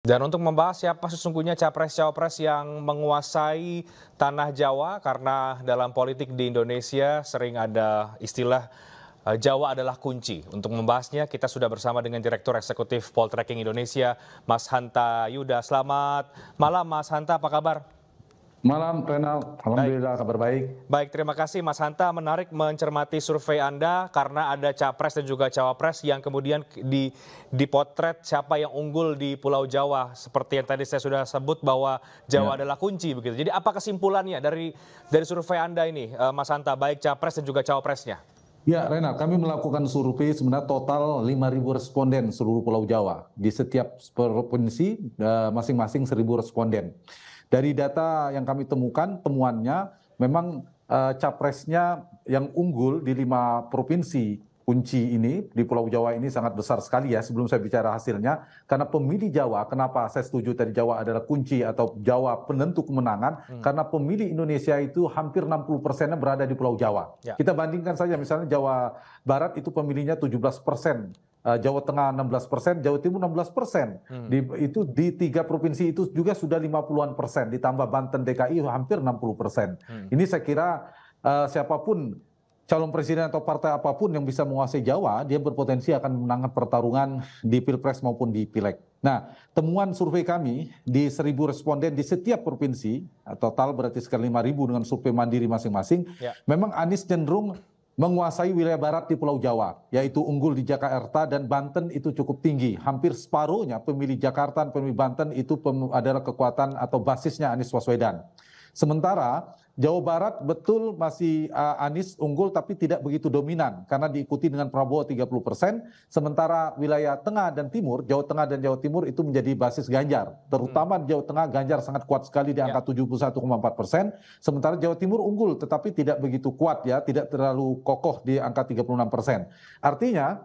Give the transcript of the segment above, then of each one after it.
Dan untuk membahas siapa sesungguhnya capres-cawapres yang menguasai tanah Jawa, karena dalam politik di Indonesia sering ada istilah eh, Jawa adalah kunci. Untuk membahasnya kita sudah bersama dengan Direktur Eksekutif Poltreking Indonesia, Mas Hanta Yuda. Selamat malam Mas Hanta, apa kabar? Malam Renal, alhamdulillah baik. kabar baik. Baik, terima kasih Mas Hanta. Menarik mencermati survei Anda karena ada capres dan juga cawapres yang kemudian di dipotret siapa yang unggul di Pulau Jawa seperti yang tadi saya sudah sebut bahwa Jawa ya. adalah kunci begitu. Jadi apa kesimpulannya dari dari survei Anda ini eh, Mas Hanta baik capres dan juga cawapresnya? Ya, Renal, kami melakukan survei sebenarnya total 5.000 responden seluruh Pulau Jawa. Di setiap provinsi eh, masing-masing 1.000 responden dari data yang kami temukan temuannya memang uh, capresnya yang unggul di lima provinsi kunci ini di Pulau Jawa ini sangat besar sekali ya sebelum saya bicara hasilnya karena pemilih Jawa kenapa saya setuju tadi Jawa adalah kunci atau Jawa penentu kemenangan hmm. karena pemilih Indonesia itu hampir 60 persennya berada di Pulau Jawa ya. kita bandingkan saja misalnya Jawa Barat itu pemilihnya 17 persen Eh, Jawa Tengah 16 persen, Jawa Timur 16 persen. Hmm. Di, itu di tiga provinsi itu juga sudah 50-an persen, ditambah Banten DKI hampir 60 persen. Hmm. Ini saya kira uh, siapapun calon presiden atau partai apapun yang bisa menguasai Jawa, dia berpotensi akan menangkan pertarungan di Pilpres maupun di Pileg. Nah, temuan survei kami di seribu responden di setiap provinsi, total berarti sekitar ribu dengan survei mandiri masing-masing, ya. memang Anies cenderung menguasai wilayah barat di Pulau Jawa, yaitu unggul di Jakarta dan Banten itu cukup tinggi. Hampir separuhnya pemilih Jakarta dan pemilih Banten itu adalah kekuatan atau basisnya Anies Waswedan. Sementara Jawa Barat betul masih uh, Anies unggul tapi tidak begitu dominan karena diikuti dengan Prabowo 30 persen. Sementara wilayah Tengah dan Timur, Jawa Tengah dan Jawa Timur itu menjadi basis Ganjar. Terutama hmm. Jawa Tengah Ganjar sangat kuat sekali di ya. angka ya. 71,4 persen. Sementara Jawa Timur unggul tetapi tidak begitu kuat ya, tidak terlalu kokoh di angka 36 persen. Artinya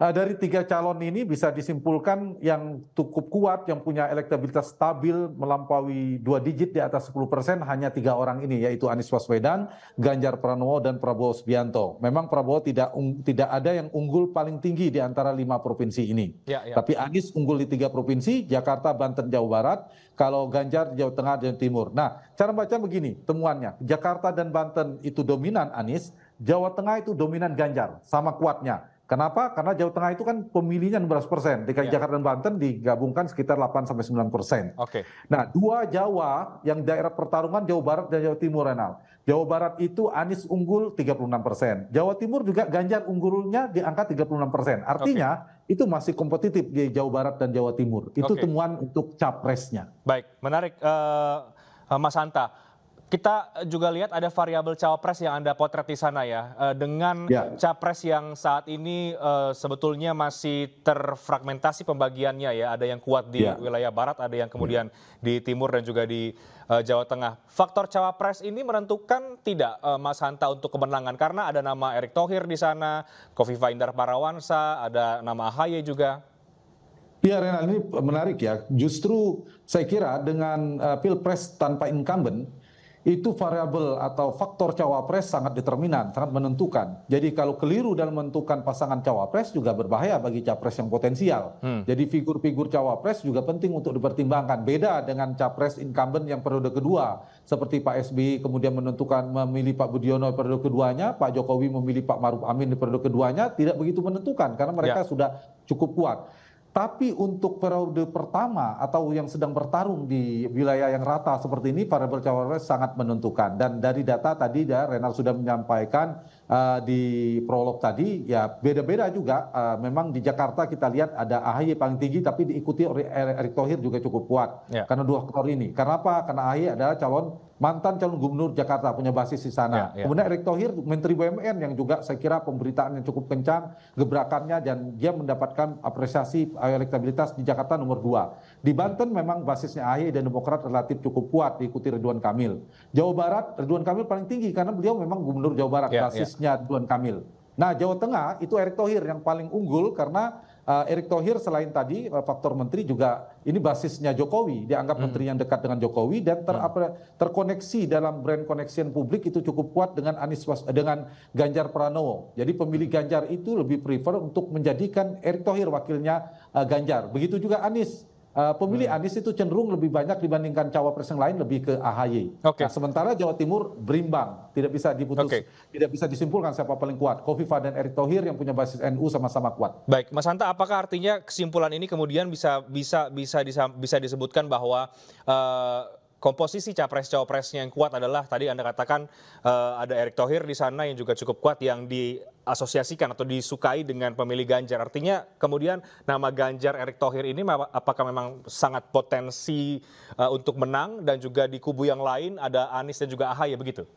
Eh, dari tiga calon ini bisa disimpulkan yang cukup kuat, yang punya elektabilitas stabil melampaui dua digit di atas 10 persen hanya tiga orang ini, yaitu Anies Baswedan, Ganjar Pranowo, dan Prabowo Subianto. Memang Prabowo tidak tidak ada yang unggul paling tinggi di antara lima provinsi ini. Ya, ya. Tapi Anies unggul di tiga provinsi, Jakarta, Banten, Jawa Barat, kalau Ganjar Jawa Tengah dan Timur. Nah, cara baca begini temuannya, Jakarta dan Banten itu dominan Anies, Jawa Tengah itu dominan Ganjar, sama kuatnya. Kenapa? Karena Jawa Tengah itu kan pemilihnya 16 persen. DKI yeah. Jakarta dan Banten digabungkan sekitar 8 sampai 9 persen. Oke. Okay. Nah, dua Jawa yang daerah pertarungan Jawa Barat dan Jawa Timur, Renal. Jawa Barat itu Anies unggul 36 persen. Jawa Timur juga Ganjar unggulnya di angka 36 persen. Artinya okay. itu masih kompetitif di Jawa Barat dan Jawa Timur. Itu okay. temuan untuk capresnya. Baik, menarik uh, Mas Hanta kita juga lihat ada variabel cawapres yang Anda potret di sana ya. Eh, dengan ya. capres yang saat ini eh, sebetulnya masih terfragmentasi pembagiannya ya. Ada yang kuat di ya. wilayah barat, ada yang kemudian ya. di timur dan juga di eh, Jawa Tengah. Faktor cawapres ini menentukan tidak Mas Hanta untuk kemenangan karena ada nama Erick Thohir di sana, Kofifa Indar Parawansa, ada nama Ahaye juga. Ya Renal ini menarik ya. Justru saya kira dengan uh, pilpres tanpa incumbent itu variabel atau faktor cawapres sangat determinan, sangat menentukan. Jadi kalau keliru dalam menentukan pasangan cawapres juga berbahaya bagi capres yang potensial. Hmm. Jadi figur-figur cawapres juga penting untuk dipertimbangkan. Beda dengan capres incumbent yang periode kedua, seperti Pak SBY kemudian menentukan memilih Pak Budiono periode keduanya, Pak Jokowi memilih Pak Maruf Amin di periode keduanya, tidak begitu menentukan karena mereka ya. sudah cukup kuat. Tapi untuk periode pertama atau yang sedang bertarung di wilayah yang rata seperti ini, para cawapres sangat menentukan. Dan dari data tadi, ya, Renal sudah menyampaikan Eh, di prolog tadi ya beda-beda juga. Uh, memang di Jakarta kita lihat ada AHY paling tinggi tapi diikuti oleh Erick Thohir juga cukup kuat yeah. karena dua faktor ini. Karena apa? Karena AHY adalah calon mantan calon gubernur Jakarta punya basis di sana. Yeah, yeah. Kemudian Erick Thohir menteri BUMN yang juga saya kira pemberitaan yang cukup kencang, gebrakannya dan dia mendapatkan apresiasi eh, elektabilitas di Jakarta nomor dua. Di Banten memang basisnya AHY dan Demokrat relatif cukup kuat diikuti Ridwan Kamil. Jawa Barat Ridwan Kamil paling tinggi karena beliau memang gubernur Jawa Barat yeah, ya. basis basisnya Tuan Kamil. Nah, Jawa Tengah itu Erick Thohir yang paling unggul karena uh, Erick Thohir selain tadi eh, faktor menteri juga ini basisnya Jokowi, dianggap hmm. menteri yang dekat dengan Jokowi dan ter, hmm. terkoneksi dalam brand connection publik itu cukup kuat dengan Anies eh, dengan Ganjar Pranowo. Jadi pemilih hmm. Ganjar itu lebih prefer untuk menjadikan Erick Thohir wakilnya uh, Ganjar. Begitu juga Anies Uh, pemilih hmm. Anies itu cenderung lebih banyak dibandingkan cawapres yang lain lebih ke AHY. Okay. Nah, sementara Jawa Timur berimbang, tidak bisa diputus, okay. tidak bisa disimpulkan siapa paling kuat. Kofifa dan Erick Thohir yang punya basis NU sama-sama kuat. Baik, Mas Hanta, apakah artinya kesimpulan ini kemudian bisa bisa bisa bisa disebutkan bahwa uh, komposisi capres cawapresnya yang kuat adalah tadi anda katakan eh, ada erick thohir di sana yang juga cukup kuat yang diasosiasikan atau disukai dengan pemilih ganjar artinya kemudian nama ganjar erick thohir ini apakah memang sangat potensi eh, untuk menang dan juga di kubu yang lain ada anies dan juga ahy begitu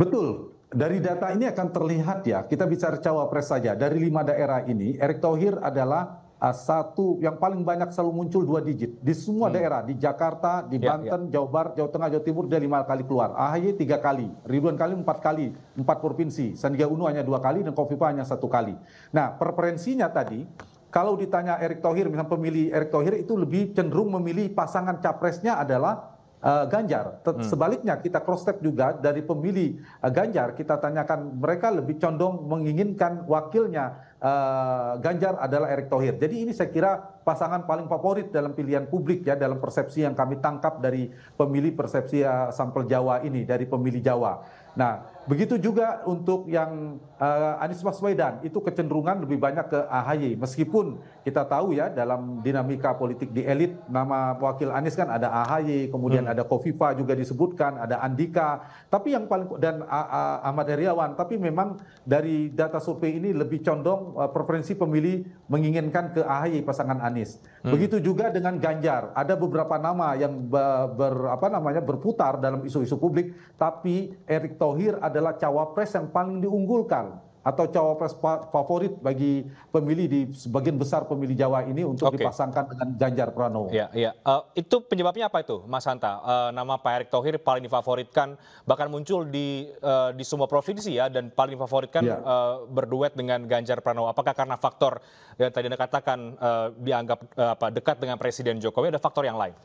betul dari data ini akan terlihat ya kita bicara cawapres saja dari lima daerah ini erick thohir adalah Ah, satu yang paling banyak selalu muncul dua digit di semua hmm. daerah di Jakarta, di ya, Banten, ya. Jawa Barat, Jawa Tengah, Jawa Timur dia lima kali keluar. AHY tiga kali, ribuan kali empat kali, empat provinsi, Sandiaga Uno hanya dua kali dan Kofifa hanya satu kali. Nah preferensinya tadi kalau ditanya Erick Thohir, misalnya pemilih Erick Thohir itu lebih cenderung memilih pasangan capresnya adalah Eh, Ganjar. Hmm. Sebaliknya kita cross check juga dari pemilih eh, Ganjar kita tanyakan mereka lebih condong menginginkan wakilnya uh, Ganjar adalah Erick Thohir. Jadi ini saya kira pasangan paling favorit dalam pilihan publik ya dalam persepsi yang kami tangkap dari pemilih persepsi uh, sampel Jawa ini dari pemilih Jawa. Nah, Begitu juga untuk yang uh, Anies Baswedan, itu kecenderungan lebih banyak ke AHY. Meskipun kita tahu ya dalam dinamika politik di elit, nama wakil Anies kan ada AHY, kemudian hmm. ada Kofifa juga disebutkan, ada Andika, tapi yang paling dan uh, Ahmad Heriawan. Tapi memang dari data survei ini lebih condong uh, preferensi pemilih menginginkan ke AHY pasangan Anies. Hmm. Begitu juga dengan Ganjar, ada beberapa nama yang ber, ber apa namanya berputar dalam isu-isu publik, tapi Erick Thohir adalah cawapres yang paling diunggulkan atau cawapres favorit bagi pemilih di sebagian besar pemilih Jawa ini untuk okay. dipasangkan dengan Ganjar Pranowo. Ya, ya. Uh, itu penyebabnya apa itu, Mas Hanta? Uh, nama Pak Erick Thohir paling difavoritkan, bahkan muncul di uh, di semua provinsi ya, dan paling difavoritkan ya. uh, berduet dengan Ganjar Pranowo. Apakah karena faktor yang tadi Anda katakan uh, dianggap uh, apa dekat dengan Presiden Jokowi? Ada faktor yang lain?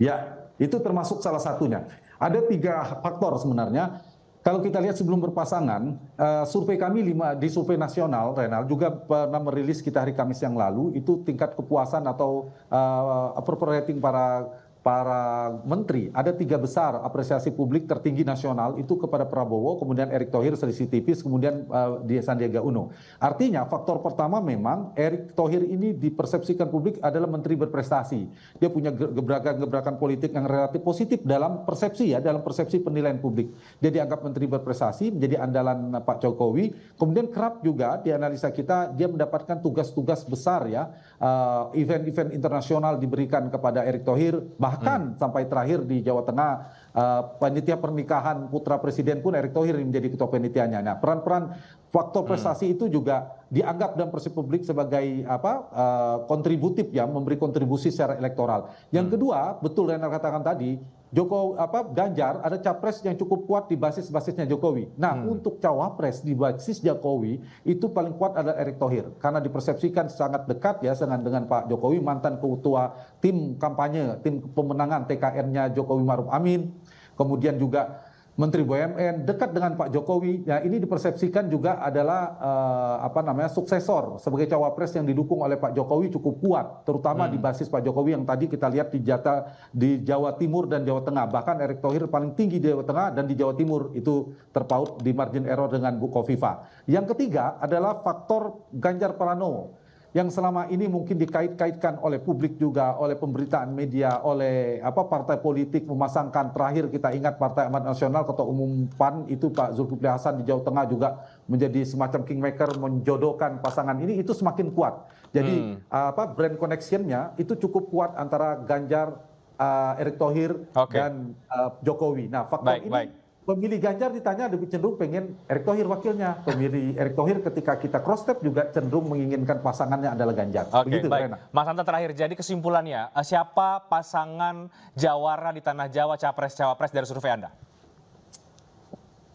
Ya, itu termasuk salah satunya. Ada tiga faktor sebenarnya kalau kita lihat sebelum berpasangan, uh, survei kami lima, di survei nasional, Renal, juga pernah merilis kita hari Kamis yang lalu, itu tingkat kepuasan atau uh, eh, approval rating para para menteri, ada tiga besar apresiasi publik tertinggi nasional itu kepada Prabowo, kemudian Erick Thohir selisih tipis, kemudian uh, di Sandiaga Uno. Artinya faktor pertama memang Erick Thohir ini dipersepsikan publik adalah menteri berprestasi. Dia punya gebrakan-gebrakan politik yang relatif positif dalam persepsi ya, dalam persepsi penilaian publik. Dia dianggap menteri berprestasi, menjadi andalan eh, Pak Jokowi. Kemudian kerap juga di analisa kita dia mendapatkan tugas-tugas besar ya, eh, event-event uh, internasional diberikan kepada Erick Thohir bahkan hmm. sampai terakhir di Jawa Tengah uh, panitia pernikahan putra presiden pun Erick Thohir menjadi ketua penitiannya. nah peran-peran faktor hmm. prestasi itu juga dianggap dalam persepsi publik sebagai apa eh, kontributif ya memberi kontribusi secara elektoral yang hmm. kedua betul Renar katakan tadi Joko apa Ganjar ada capres yang cukup kuat di basis basisnya Jokowi. Nah hmm. untuk cawapres di basis Jokowi itu paling kuat adalah Erick Thohir karena dipersepsikan sangat dekat ya dengan dengan Pak Jokowi mantan ketua tim kampanye tim pemenangan TKN-nya Jokowi Maruf Amin. Kemudian juga Menteri BUMN dekat dengan Pak Jokowi. Ya ini dipersepsikan juga adalah uh, apa namanya suksesor sebagai cawapres yang didukung oleh Pak Jokowi cukup kuat, terutama hmm. di basis Pak Jokowi yang tadi kita lihat di Jata di Jawa Timur dan Jawa Tengah. Bahkan Erick Thohir paling tinggi di Jawa Tengah dan di Jawa Timur itu terpaut di margin error dengan Bu Kofifa. Yang ketiga adalah faktor Ganjar Pranowo yang selama ini mungkin dikait-kaitkan oleh publik juga, oleh pemberitaan media, oleh apa partai politik memasangkan terakhir kita ingat Partai Amat Nasional Ketua Umum PAN itu Pak Zulkifli Hasan di Jawa Tengah juga menjadi semacam kingmaker menjodohkan pasangan ini itu semakin kuat. Jadi hmm. apa brand connectionnya itu cukup kuat antara Ganjar, uh, Erick Thohir okay. dan uh, Jokowi. Nah faktor baik, ini baik pemilih Ganjar ditanya lebih cenderung pengen Erick Thohir wakilnya. Pemilih Erick Thohir ketika kita cross step juga cenderung menginginkan pasangannya adalah Ganjar. Oke, Begitu, baik. Rena. Mas Anta terakhir, jadi kesimpulannya, eh, siapa pasangan jawara di Tanah Jawa, Capres-Cawapres dari survei Anda?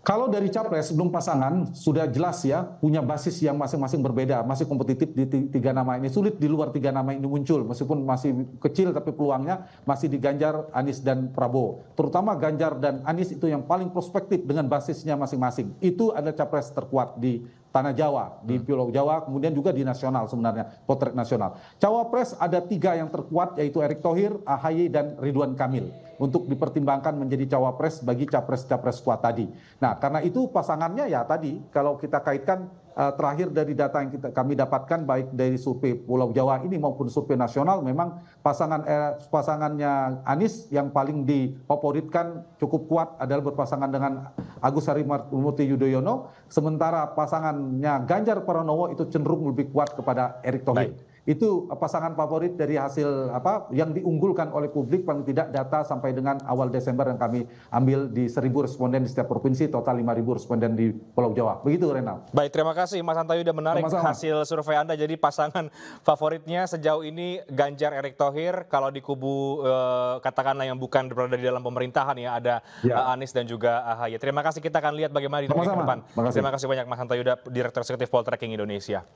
Kalau dari capres belum pasangan sudah jelas ya punya basis yang masing-masing berbeda, masih kompetitif di tiga nama ini sulit di luar tiga nama ini muncul meskipun masih kecil tapi peluangnya masih di Ganjar, Anies dan Prabowo. Terutama Ganjar dan Anies itu yang paling prospektif dengan basisnya masing-masing. Itu ada capres terkuat di tanah Jawa, di hmm. Pulau Jawa, kemudian juga di nasional sebenarnya potret nasional. Cawapres ada tiga yang terkuat yaitu Erick Thohir, Ahy dan Ridwan Kamil untuk dipertimbangkan menjadi cawapres bagi capres-capres kuat tadi. Nah, karena itu pasangannya ya tadi kalau kita kaitkan uh, terakhir dari data yang kita, kami dapatkan baik dari survei Pulau Jawa ini maupun survei nasional memang pasangan eh, pasangannya Anies yang paling dipoporitkan cukup kuat adalah berpasangan dengan Agus Harimurti Yudhoyono sementara pasangannya Ganjar Pranowo itu cenderung lebih kuat kepada Erick Thohir itu eh, pasangan favorit dari hasil apa yang diunggulkan oleh publik paling tidak data sampai dengan awal Desember yang kami ambil di 1000 responden di setiap provinsi total 5000 responden di Pulau Jawa. Begitu Renal. Baik, terima kasih Mas Santayu sudah menarik Sama-sama. hasil survei Anda jadi pasangan favoritnya sejauh ini Ganjar Erick Thohir kalau di kubu eh, katakanlah yang bukan berada di dalam pemerintahan ya ada ya. Eh, Anies dan juga Ahaye. Terima kasih kita akan lihat bagaimana di depan. Terima kasih banyak Mas Santayu Direktur Eksekutif Poltreking Indonesia.